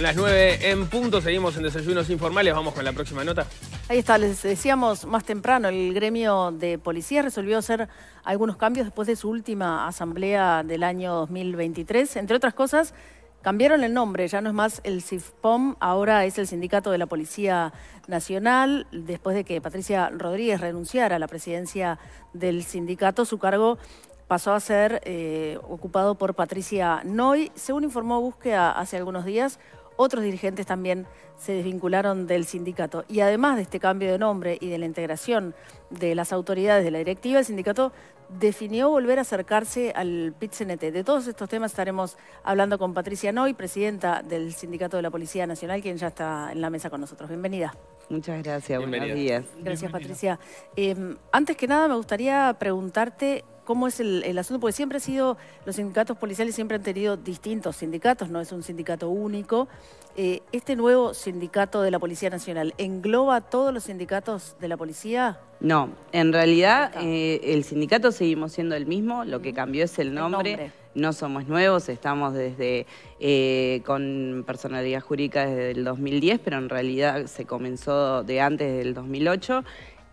A las 9 en punto, seguimos en desayunos informales, vamos con la próxima nota. Ahí está, les decíamos más temprano, el gremio de policía resolvió hacer algunos cambios después de su última asamblea del año 2023. Entre otras cosas, cambiaron el nombre, ya no es más el CIFPOM, ahora es el Sindicato de la Policía Nacional. Después de que Patricia Rodríguez renunciara a la presidencia del sindicato, su cargo pasó a ser eh, ocupado por Patricia Noy. Según informó Búsqueda hace algunos días, otros dirigentes también se desvincularon del sindicato. Y además de este cambio de nombre y de la integración de las autoridades de la directiva, el sindicato definió volver a acercarse al pit De todos estos temas estaremos hablando con Patricia Noy, presidenta del Sindicato de la Policía Nacional, quien ya está en la mesa con nosotros. Bienvenida. Muchas gracias, buenos días. Gracias, Patricia. Em, antes que nada, me gustaría preguntarte cómo es el, asunto, porque siempre ha sido, los sindicatos policiales siempre han tenido distintos sindicatos, no es un sindicato único. Eh, ¿Este nuevo sindicato de la Policía Nacional engloba todos los sindicatos de la policía? No, en realidad eh, el sindicato seguimos siendo el mismo, lo que mm. cambió es el nombre. No somos nuevos, estamos desde eh, con personalidad jurídica desde el 2010, pero en realidad se comenzó de antes del 2008.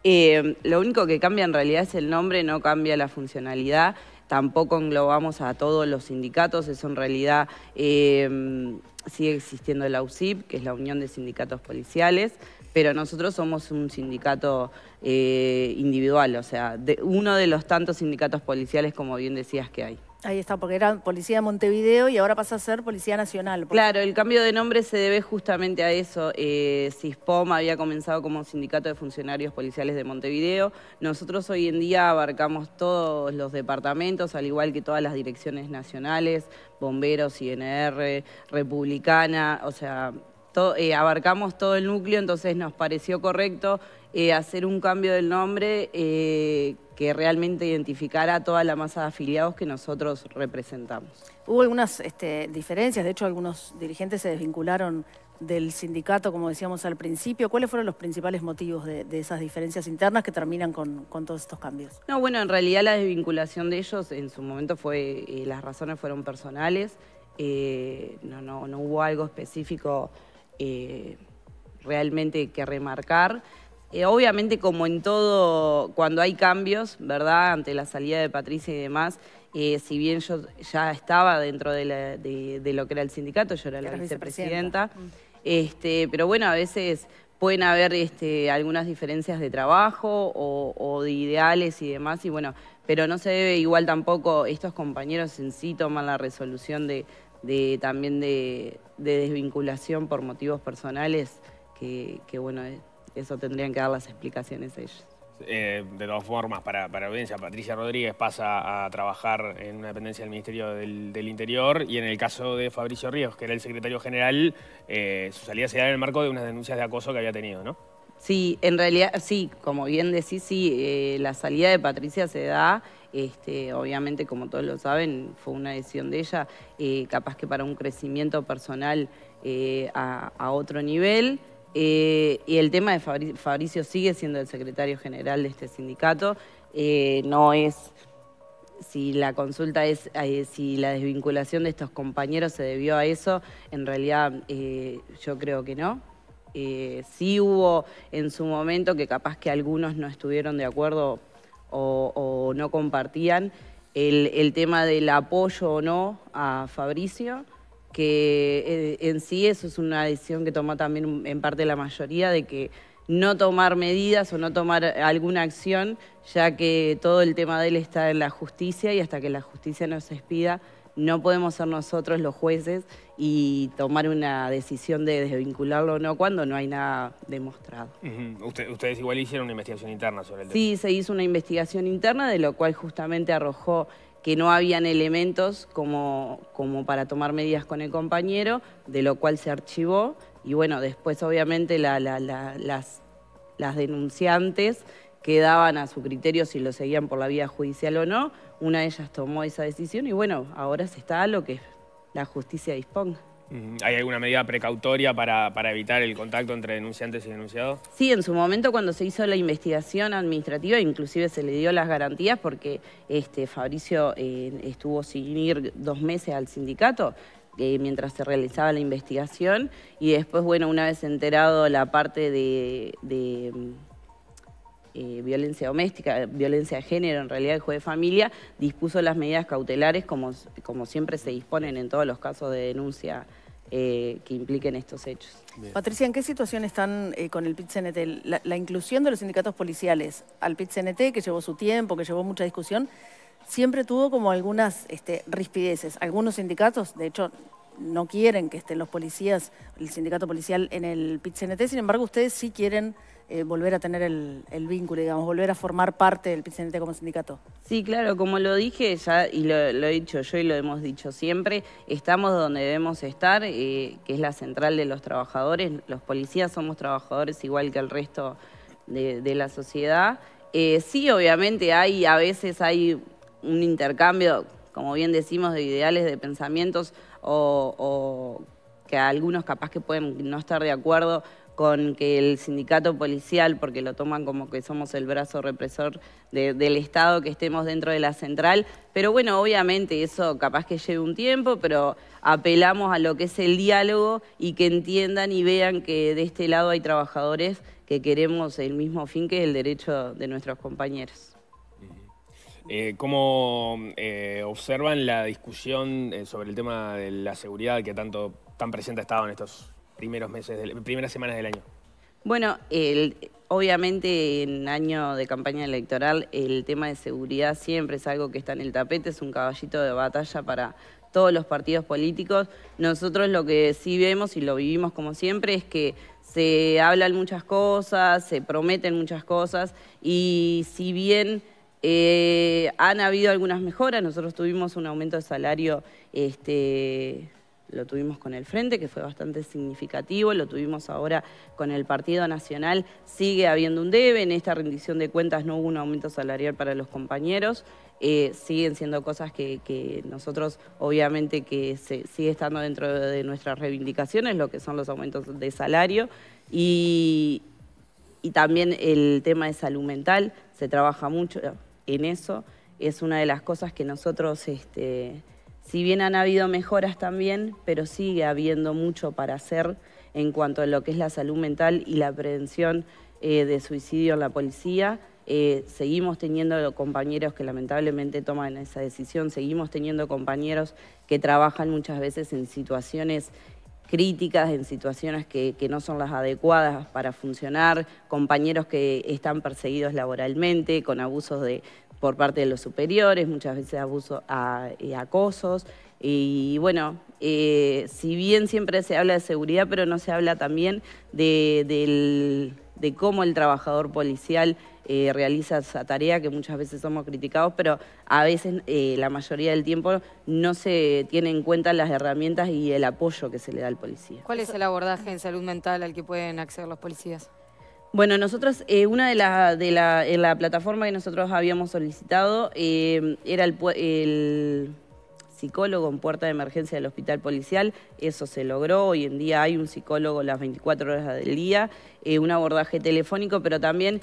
Eh, lo único que cambia en realidad es el nombre, no cambia la funcionalidad. Tampoco englobamos a todos los sindicatos, eso en realidad eh, sigue existiendo la UCIP, que es la Unión de Sindicatos Policiales, pero nosotros somos un sindicato eh, individual, o sea, uno de los tantos sindicatos policiales, como bien decías, que hay. Ahí está, porque era Policía de Montevideo y ahora pasa a ser Policía Nacional. Claro, el cambio de nombre se debe justamente a eso. Eh, CISPOM había comenzado como Sindicato de Funcionarios Policiales de Montevideo. Nosotros hoy en día abarcamos todos los departamentos, al igual que todas las direcciones nacionales, bomberos, INR, republicana, o sea, eh, abarcamos todo el núcleo, entonces nos pareció correcto eh, hacer un cambio del nombre eh, que realmente identificara a toda la masa de afiliados que nosotros representamos. Hubo algunas este, diferencias, de hecho algunos dirigentes se desvincularon del sindicato, como decíamos al principio. ¿Cuáles fueron los principales motivos de, esas diferencias internas que terminan con, todos estos cambios? No, bueno, en realidad la desvinculación de ellos en su momento fue, las razones fueron personales, no, no hubo algo específico eh, realmente que remarcar. Eh, obviamente, como en todo, cuando hay cambios, ¿verdad? Ante la salida de Patricia y demás, eh, si bien yo ya estaba dentro de, lo que era el sindicato, yo era la, vicepresidenta, mm. Este, pero bueno, a veces pueden haber este, algunas diferencias de trabajo o, de ideales y demás, y bueno, pero no se debe igual tampoco, estos compañeros en sí toman la resolución de, de también de, desvinculación por motivos personales, que, bueno, eh, eso tendrían que dar las explicaciones ellos. Eh, de todas formas, para, para audiencia, Patricia Rodríguez pasa a trabajar en una dependencia del Ministerio del, Interior y en el caso de Fabricio Ríos, que era el secretario general, eh, su salida se da en el marco de unas denuncias de acoso que había tenido, ¿no? Sí, en realidad, sí, como bien decís, sí, eh, la salida de Patricia se da, este, obviamente como todos lo saben, fue una decisión de ella, eh, capaz que para un crecimiento personal eh, a, otro nivel. y el tema de Fabricio sigue siendo el secretario general de este sindicato, no es si la consulta es si la desvinculación de estos compañeros se debió a eso, en realidad yo creo que no. Eh, sí hubo en su momento que capaz que algunos no estuvieron de acuerdo o, no compartían el, el, tema del apoyo o no a Fabricio, que eh, en, sí eso es una decisión que tomó también en parte la mayoría de que no tomar medidas o no tomar alguna acción, ya que todo el tema de él está en la justicia y hasta que la justicia no se expida, no podemos ser nosotros los jueces y tomar una decisión de desvincularlo o no cuando no hay nada demostrado. ustedes igual hicieron una investigación interna sobre el tema. Sí, se hizo una investigación interna de lo cual justamente arrojó que no habían elementos como, como para tomar medidas con el compañero, de lo cual se archivó y bueno, después obviamente las, las denunciantes quedaban a su criterio si lo seguían por la vía judicial o no. Una de ellas tomó esa decisión y bueno, ahora se está a lo que la justicia disponga. Mm, ¿Hay alguna medida precautoria para, para, evitar el contacto entre denunciantes y denunciados? Sí, en su momento cuando se hizo la investigación administrativa, inclusive se le dio las garantías porque este, Fabricio eh, estuvo sin ir dos meses al sindicato, eh, mientras se realizaba la investigación y después, bueno, una vez enterado la parte de eh, violencia doméstica, violencia de género, en realidad el juez de familia, dispuso las medidas cautelares como, como siempre se disponen en todos los casos de denuncia eh, que impliquen estos hechos. Patricia, ¿en qué situación están eh, con el PIT-CNT? La, inclusión de los sindicatos policiales al PIT-CNT, que llevó su tiempo, que llevó mucha discusión, siempre tuvo como algunas este, rispideces. Algunos sindicatos, de hecho, no quieren que estén los policías, el sindicato policial en el PIT-CNT, sin embargo, ustedes sí quieren eh, volver a tener el, vínculo, digamos, volver a formar parte del PCNT como sindicato. Sí, claro, como lo dije ya y lo, he dicho yo y lo hemos dicho siempre, estamos donde debemos estar, eh, que es la central de los trabajadores. Los policías somos trabajadores igual que el resto de, la sociedad. Eh, sí, obviamente hay, a veces hay un intercambio, como bien decimos, de ideales, de pensamientos o, que algunos capaz que pueden no estar de acuerdo con que el sindicato policial, porque lo toman como que somos el brazo represor del Estado, que estemos dentro de la central. Pero bueno, obviamente eso capaz que lleve un tiempo, pero apelamos a lo que es el diálogo y que entiendan y vean que de este lado hay trabajadores que queremos el mismo fin que el derecho de nuestros compañeros. Eh, ¿Cómo eh, observan la discusión eh, sobre el tema de la seguridad que tanto tan presente ha estado en estos primeros meses, primeras semanas del año? Bueno, obviamente en año de campaña electoral el tema de seguridad siempre es algo que está en el tapete, es un caballito de batalla para todos los partidos políticos. Nosotros lo que sí vemos y lo vivimos como siempre es que se hablan muchas cosas, se prometen muchas cosas y si bien... Eh, han habido algunas mejoras, nosotros tuvimos un aumento de salario este, lo tuvimos con el Frente, que fue bastante significativo, lo tuvimos ahora con el Partido Nacional, sigue habiendo un debe, en esta rendición de cuentas no hubo un aumento salarial para los compañeros, eh, siguen siendo cosas que, nosotros obviamente que sigue estando dentro de nuestras reivindicaciones, lo que son los aumentos de salario y, y también el tema de salud mental, se trabaja mucho en eso, es una de las cosas que nosotros... Este, si bien han habido mejoras también, pero sigue habiendo mucho para hacer en cuanto a lo que es la salud mental y la prevención eh, de suicidio en la policía. Eh, seguimos teniendo compañeros que lamentablemente toman esa decisión, seguimos teniendo compañeros que trabajan muchas veces en situaciones críticas, en situaciones que, no son las adecuadas para funcionar, compañeros que están perseguidos laboralmente, con abusos de, por parte de los superiores, muchas veces abuso a, eh, acosos. Y bueno, eh, si bien siempre se habla de seguridad, pero no se habla también de, cómo el trabajador policial eh, realiza esa tarea, que muchas veces somos criticados, pero a veces, la mayoría del tiempo, no se tiene en cuenta las herramientas y el apoyo que se le da al policía. ¿Cuál es el abordaje en salud mental al que pueden acceder los policías? Bueno, nosotros, eh, una de las de la, en eh, la plataforma que nosotros habíamos solicitado eh, era el, psicólogo en puerta de emergencia del hospital policial, eso se logró, hoy en día hay un psicólogo las 24 horas del día, un abordaje telefónico, pero también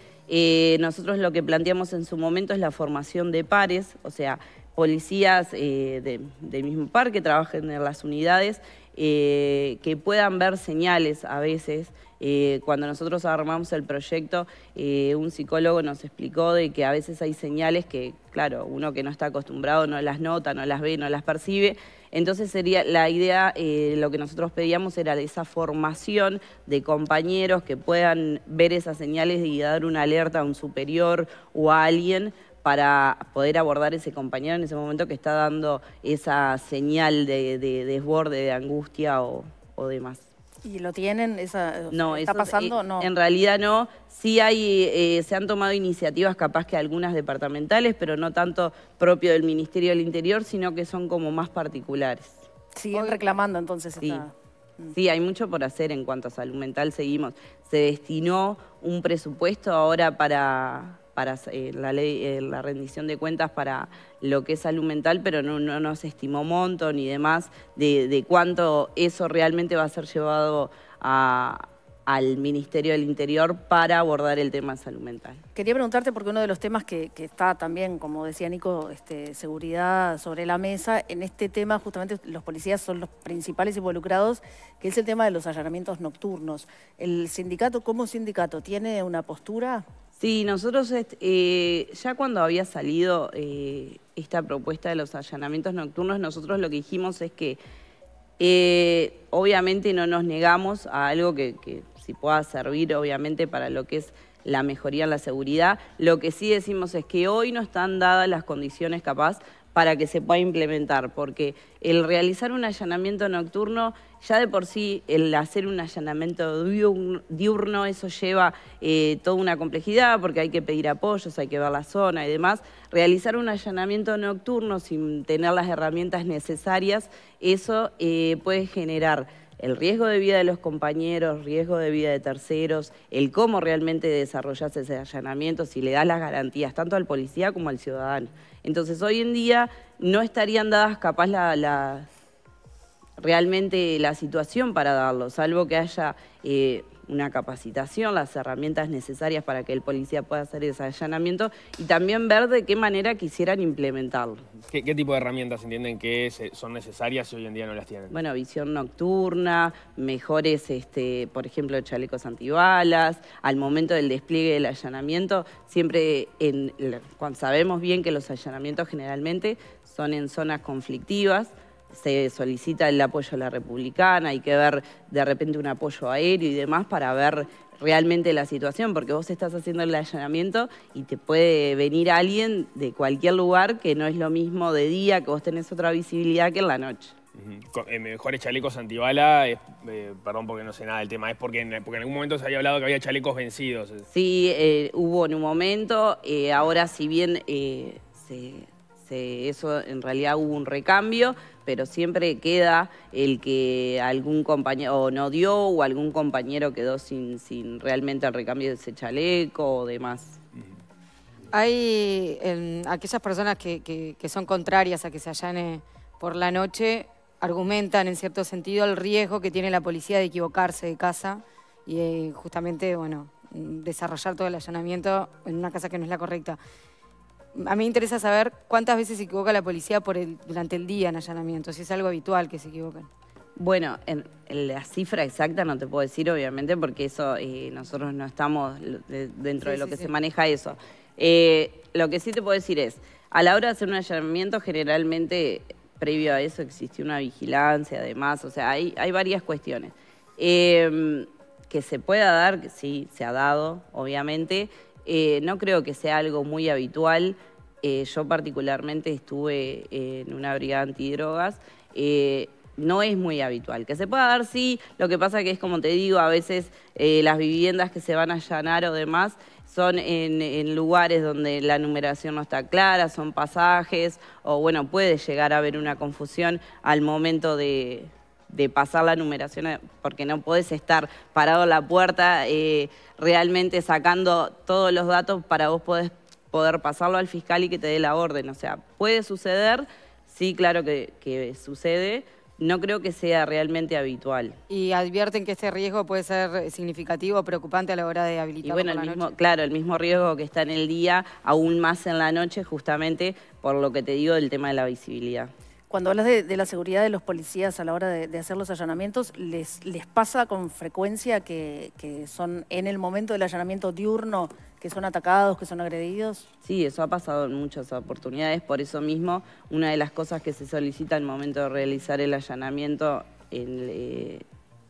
nosotros lo que planteamos en su momento es la formación de pares, o sea, policías del mismo par que trabajen en las unidades, que puedan ver señales a veces. Eh, cuando nosotros armamos el proyecto, eh, un psicólogo nos explicó de que a veces hay señales que, claro, uno que no está acostumbrado no las nota, no las ve, no las percibe. Entonces sería la idea, eh, lo que nosotros pedíamos era de esa formación de compañeros que puedan ver esas señales y dar una alerta a un superior o a alguien para poder abordar ese compañero en ese momento que está dando esa señal de, desborde, de angustia o, o demás. ¿Y lo tienen? Esa, ¿Está pasando? Eh, no. En realidad no. Sí hay, eh, se han tomado iniciativas capaz que algunas departamentales, pero no tanto propio del Ministerio del Interior, sino que son como más particulares. Siguen reclamando entonces sí. Mm. Sí, hay mucho por hacer en cuanto a salud mental, seguimos. Se destinó un presupuesto ahora para para eh, la ley, eh, la rendición de cuentas para lo que es salud mental, pero no, nos estimó monto ni demás de, cuánto eso realmente va a ser llevado al Ministerio del Interior para abordar el tema salud mental. Quería preguntarte, porque uno de los temas que, está también, como decía Nico, este, seguridad sobre la mesa, en este tema justamente los policías son los principales involucrados, que es el tema de los allanamientos nocturnos. ¿El sindicato como sindicato tiene una postura? Sí, nosotros eh, ya cuando había salido eh, esta propuesta de los allanamientos nocturnos, nosotros lo que dijimos es que eh, obviamente no nos negamos a algo que, que si pueda servir obviamente para lo que es la mejoría en la seguridad. Lo que sí decimos es que hoy no están dadas las condiciones capaz para que se pueda implementar, porque el realizar un allanamiento nocturno, ya de por sí el hacer un allanamiento diurno, eso lleva eh, toda una complejidad, porque hay que pedir apoyos, hay que ver la zona y demás. Realizar un allanamiento nocturno sin tener las herramientas necesarias, eso eh, puede generar el riesgo de vida de los compañeros, riesgo de vida de terceros, el cómo realmente desarrollas ese allanamiento, si le das las garantías tanto al policía como al ciudadano. Entonces hoy en día no estarían dadas capaz la, realmente la situación para darlo, salvo que haya eh, una capacitación, las herramientas necesarias para que el policía pueda hacer ese allanamiento y también ver de qué manera quisieran implementarlo. ¿Qué, tipo de herramientas entienden que eh, son necesarias y hoy en día no las tienen? Bueno, visión nocturna, mejores, este, por ejemplo, chalecos antibalas, al momento del despliegue del allanamiento, siempre en, cuando sabemos bien que los allanamientos generalmente son en zonas conflictivas, se solicita el apoyo a la republicana, hay que ver de repente un apoyo aéreo y demás para ver realmente la situación, porque vos estás haciendo el allanamiento y te puede venir alguien de cualquier lugar que no es lo mismo de día, que vos tenés otra visibilidad que en la noche. Mejor eh, Mejores chalecos antibala, eh, eh, perdón porque no sé nada del tema, es porque porque en algún momento se había hablado que había chalecos vencidos. Sí, hubo en un momento, ahora si bien se, eso en realidad hubo un recambio, pero siempre queda el que algún compañero no dio o algún compañero quedó sin, realmente el recambio de ese chaleco o demás. Hay aquellas personas que, son contrarias a que se allane por la noche, argumentan en cierto sentido el riesgo que tiene la policía de equivocarse de casa y eh, justamente, bueno, desarrollar todo el allanamiento en una casa que no es la correcta a mí me interesa saber cuántas veces se equivoca la policía por durante el día en allanamiento, si es algo habitual que se equivocan. Bueno, en, la cifra exacta no te puedo decir, obviamente, porque eso eh, nosotros no estamos dentro de lo que se maneja eso. Eh, lo que sí te puedo decir es, a la hora de hacer un allanamiento, generalmente, previo a eso, existe una vigilancia, además, o sea, hay, varias cuestiones. Eh, que se pueda dar, que sí, se ha dado, obviamente, eh, no creo que sea algo muy habitual. Eh, yo particularmente estuve en una brigada antidrogas. Eh, no es muy habitual. Que se pueda dar, sí, lo que pasa que es como te digo, a veces las viviendas que se van a allanar o demás son en, lugares donde la numeración no está clara, son pasajes, o bueno, puede llegar a haber una confusión al momento de, de pasar la numeración, porque no podés estar parado en la puerta eh, realmente sacando todos los datos para vos poder pasarlo al fiscal y que te dé la orden. O sea, puede suceder, sí, claro que, sucede, no creo que sea realmente habitual. Y advierten que este riesgo puede ser significativo, preocupante a la hora de habilitar. Y bueno, el la mismo, claro, el mismo riesgo que está en el día, aún más en la noche, justamente por lo que te digo del tema de la visibilidad. Cuando hablas de, la seguridad de los policías a la hora de, hacer los allanamientos, ¿les, ¿les pasa con frecuencia que, son en el momento del allanamiento diurno que son atacados, que son agredidos? Sí, eso ha pasado en muchas oportunidades. Por eso mismo, una de las cosas que se solicita al momento de realizar el allanamiento en eh,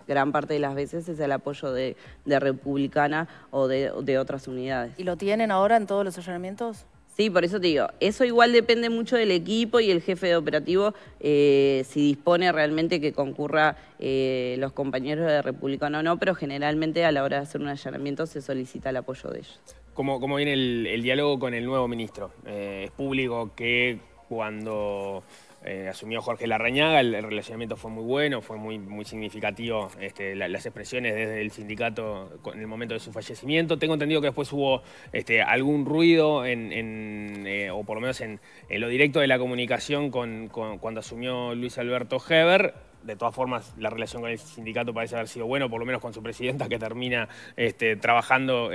gran parte de las veces es el apoyo de, Republicana o de, de otras unidades. ¿Y lo tienen ahora en todos los allanamientos? Sí, por eso te digo, eso igual depende mucho del equipo y el jefe de operativo, eh, si dispone realmente que concurra eh, los compañeros de República o no, pero generalmente a la hora de hacer un allanamiento se solicita el apoyo de ellos. ¿Cómo, viene el, diálogo con el nuevo ministro? Eh, es público que cuando eh, asumió Jorge Larrañaga, el, relacionamiento fue muy bueno, fue muy, muy significativo este, las expresiones desde el sindicato en el momento de su fallecimiento. Tengo entendido que después hubo este, algún ruido, en, eh, o por lo menos en, lo directo de la comunicación cuando asumió Luis Alberto Heber. De todas formas, la relación con el sindicato parece haber sido bueno, por lo menos con su presidenta que termina este, trabajando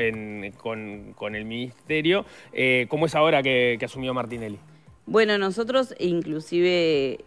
con, el ministerio. Eh, ¿Cómo es ahora que asumió Martinelli? Bueno, nosotros inclusive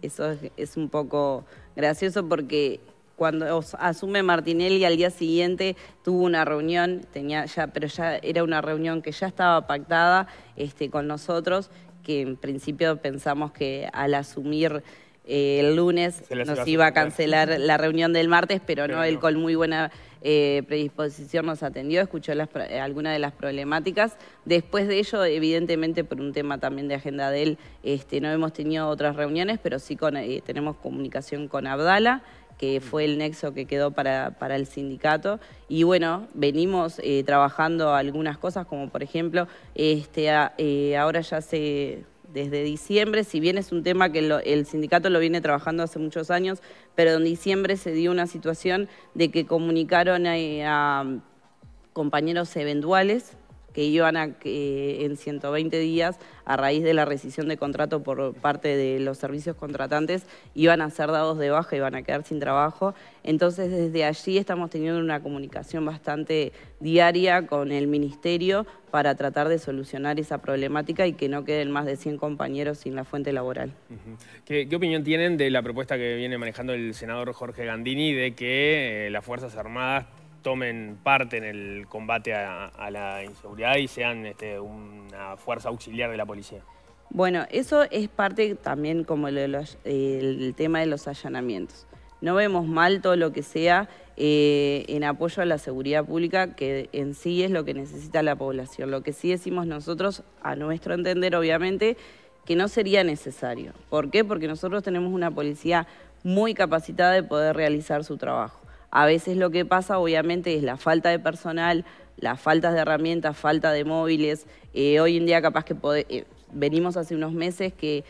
eso es, un poco gracioso porque cuando asume Martinelli al día siguiente tuvo una reunión, tenía ya, pero ya era una reunión que ya estaba pactada este, con nosotros, que en principio pensamos que al asumir eh, el lunes nos iba a cancelar la reunión del martes, pero no, él con muy buena eh, predisposición nos atendió, escuchó eh, algunas de las problemáticas. Después de ello, evidentemente por un tema también de agenda de él, este, no hemos tenido otras reuniones, pero sí con, eh, tenemos comunicación con Abdala que fue el nexo que quedó para, para el sindicato. Y bueno, venimos trabajando algunas cosas, como por ejemplo, este, ahora ya se, desde diciembre, si bien es un tema que el sindicato lo viene trabajando hace muchos años, pero en diciembre se dio una situación de que comunicaron eh, a compañeros eventuales que iban a, que eh, en 120 días, a raíz de la rescisión de contrato por parte de los servicios contratantes, iban a ser dados de baja, y iban a quedar sin trabajo. Entonces, desde allí estamos teniendo una comunicación bastante diaria con el Ministerio para tratar de solucionar esa problemática y que no queden más de 100 compañeros sin la fuente laboral. ¿Qué, opinión tienen de la propuesta que viene manejando el senador Jorge Gandini de que eh, las Fuerzas Armadas tomen parte en el combate a, la inseguridad y sean este, una fuerza auxiliar de la policía. Bueno, eso es parte también como el tema de los allanamientos. No vemos mal todo lo que sea eh, en apoyo a la seguridad pública, que en sí es lo que necesita la población. Lo que sí decimos nosotros, a nuestro entender, obviamente, que no sería necesario. ¿Por qué? Porque nosotros tenemos una policía muy capacitada de poder realizar su trabajo. A veces lo que pasa obviamente es la falta de personal, las faltas de herramientas, falta de móviles. Eh, hoy en día capaz que eh, venimos hace unos meses que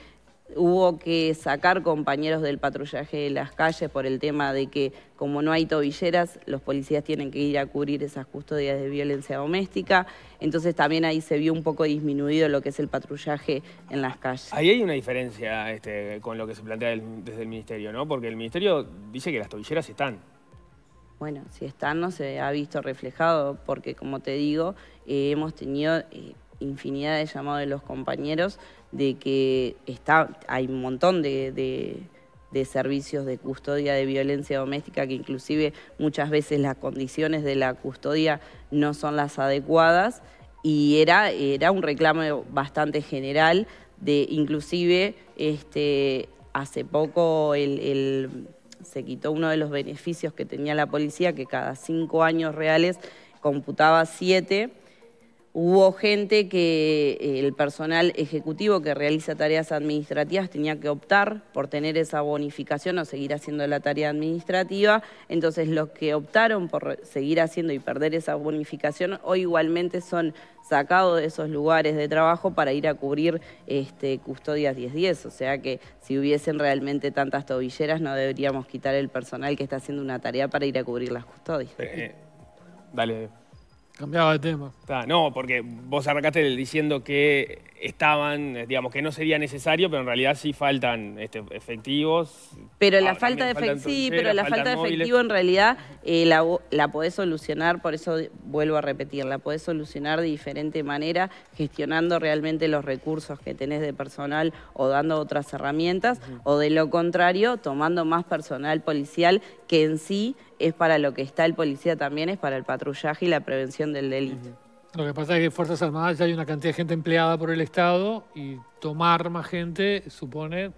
hubo que sacar compañeros del patrullaje de las calles por el tema de que como no hay tobilleras, los policías tienen que ir a cubrir esas custodias de violencia doméstica. Entonces también ahí se vio un poco disminuido lo que es el patrullaje en las calles. Ahí hay una diferencia este, con lo que se plantea desde el Ministerio, ¿no? Porque el Ministerio dice que las tobilleras están. Bueno, si está no se ha visto reflejado, porque como te digo, eh, hemos tenido eh, infinidad de llamados de los compañeros de que está, hay un montón de, de servicios de custodia de violencia doméstica, que inclusive muchas veces las condiciones de la custodia no son las adecuadas, y era, era un reclamo bastante general de inclusive este, hace poco el se quitó uno de los beneficios que tenía la policía, que cada cinco años reales computaba siete Hubo gente que eh, el personal ejecutivo que realiza tareas administrativas tenía que optar por tener esa bonificación o seguir haciendo la tarea administrativa, entonces los que optaron por seguir haciendo y perder esa bonificación hoy igualmente son sacados de esos lugares de trabajo para ir a cubrir este, custodias 10-10, o sea que si hubiesen realmente tantas tobilleras no deberíamos quitar el personal que está haciendo una tarea para ir a cubrir las custodias. Eh, eh, dale. Cambiaba de tema. no, porque vos arrancaste diciendo que estaban, eh, digamos, que no sería necesario, pero en realidad sí faltan este, efectivos. Pero la falta de efectivo, pero la falta de efectivo en realidad eh, la, la podés solucionar, por eso vuelvo a repetir, la podés solucionar de diferente manera, gestionando realmente los recursos que tenés de personal o dando otras herramientas, o de lo contrario, tomando más personal policial que en sí es para lo que está el policía también, es para el patrullaje y la prevención del delito. Lo que pasa es que en Fuerzas Armadas ya hay una cantidad de gente empleada por el Estado y tomar más gente supone...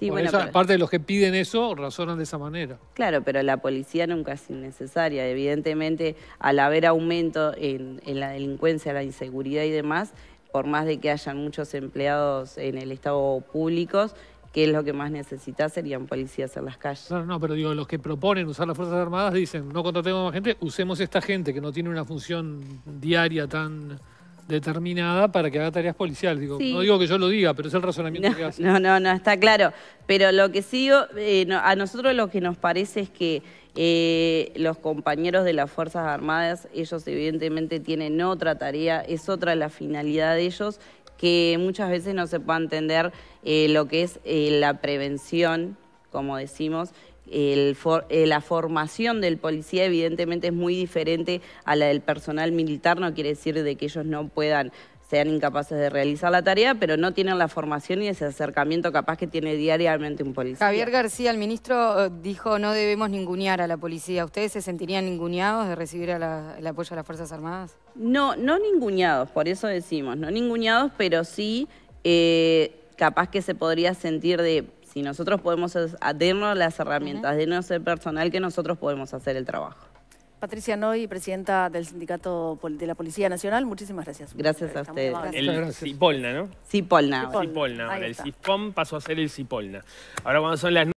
Sí, bueno, Parte de los que piden eso razonan de esa manera. Claro, pero la policía nunca es innecesaria. Evidentemente, al haber aumento en, en la delincuencia, la inseguridad y demás, por más de que hayan muchos empleados en el Estado públicos, que es lo que más necesita serían policías en las calles. No, no, pero digo, los que proponen usar las Fuerzas Armadas dicen, no contratemos más gente, usemos esta gente que no tiene una función diaria tan determinada para que haga tareas policiales. No digo que yo lo diga, pero es el razonamiento que hace. No, no, no, está claro. Pero lo que sí, eh, a nosotros lo que nos parece es que eh, los compañeros de las Fuerzas Armadas, ellos evidentemente tienen otra tarea, es otra la finalidad de ellos que muchas veces no se puede entender eh, lo que es eh, la prevención, como decimos. Eh, la formación del policía evidentemente es muy diferente a la del personal militar, no quiere decir de que ellos no puedan sean incapaces de realizar la tarea, pero no tienen la formación y ese acercamiento capaz que tiene diariamente un policía. Javier García, el ministro, eh, dijo no debemos ningunear a la policía. ¿Ustedes se sentirían ninguneados de recibir el apoyo de las Fuerzas Armadas? No, no ninguneados, por eso decimos, no ninguneados, pero sí eh, capaz que se podría sentir de si nosotros podemos, darnos las herramientas, de no ser personal que nosotros podemos hacer el trabajo. Patricia Noy, presidenta del Sindicato de la Policía Nacional, muchísimas gracias. Gracias a ustedes. El Cipolna, ¿no? Cipolna. Cipolna. Ahora el Sipom pasó a ser el Cipolna. Ahora cuando son las